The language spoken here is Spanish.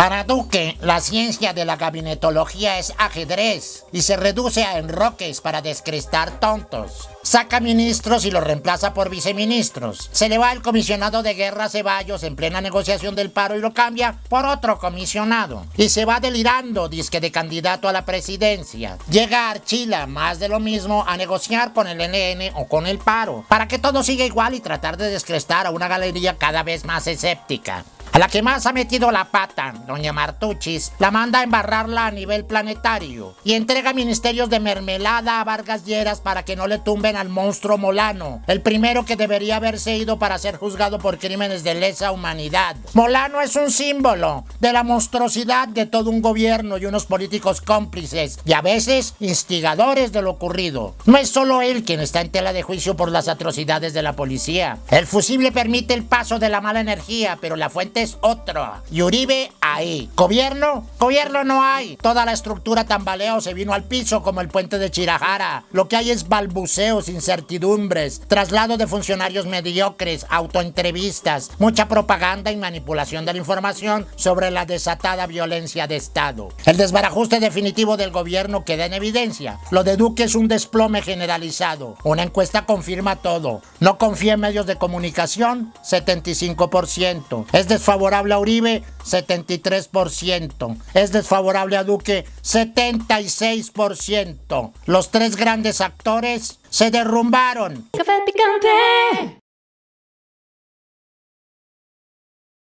Para Duque, la ciencia de la gabinetología es ajedrez y se reduce a enroques para descrestar tontos. Saca ministros y los reemplaza por viceministros. Se le va el comisionado de guerra Ceballos en plena negociación del paro y lo cambia por otro comisionado. Y se va delirando, disque de candidato a la presidencia. Llega Archila, más de lo mismo, a negociar con el NN o con el paro, para que todo siga igual y tratar de descrestar a una galería cada vez más escéptica la que más ha metido la pata, doña Martuchis, la manda a embarrarla a nivel planetario y entrega ministerios de mermelada a Vargas Lleras para que no le tumben al monstruo Molano, el primero que debería haberse ido para ser juzgado por crímenes de lesa humanidad. Molano es un símbolo de la monstruosidad de todo un gobierno y unos políticos cómplices y a veces instigadores de lo ocurrido. No es solo él quien está en tela de juicio por las atrocidades de la policía. El fusible permite el paso de la mala energía, pero la fuente es otra otro. Y Uribe ahí. Gobierno, gobierno no hay. Toda la estructura tambaleo se vino al piso como el puente de Chirajara. Lo que hay es balbuceos, incertidumbres, traslado de funcionarios mediocres, autoentrevistas, mucha propaganda y manipulación de la información sobre la desatada violencia de Estado. El desbarajuste definitivo del gobierno queda en evidencia. Lo de Duque es un desplome generalizado. Una encuesta confirma todo. No confía en medios de comunicación, 75%. Es desfavorable favorable a Uribe, 73%. Es desfavorable a Duque, 76%. Los tres grandes actores se derrumbaron.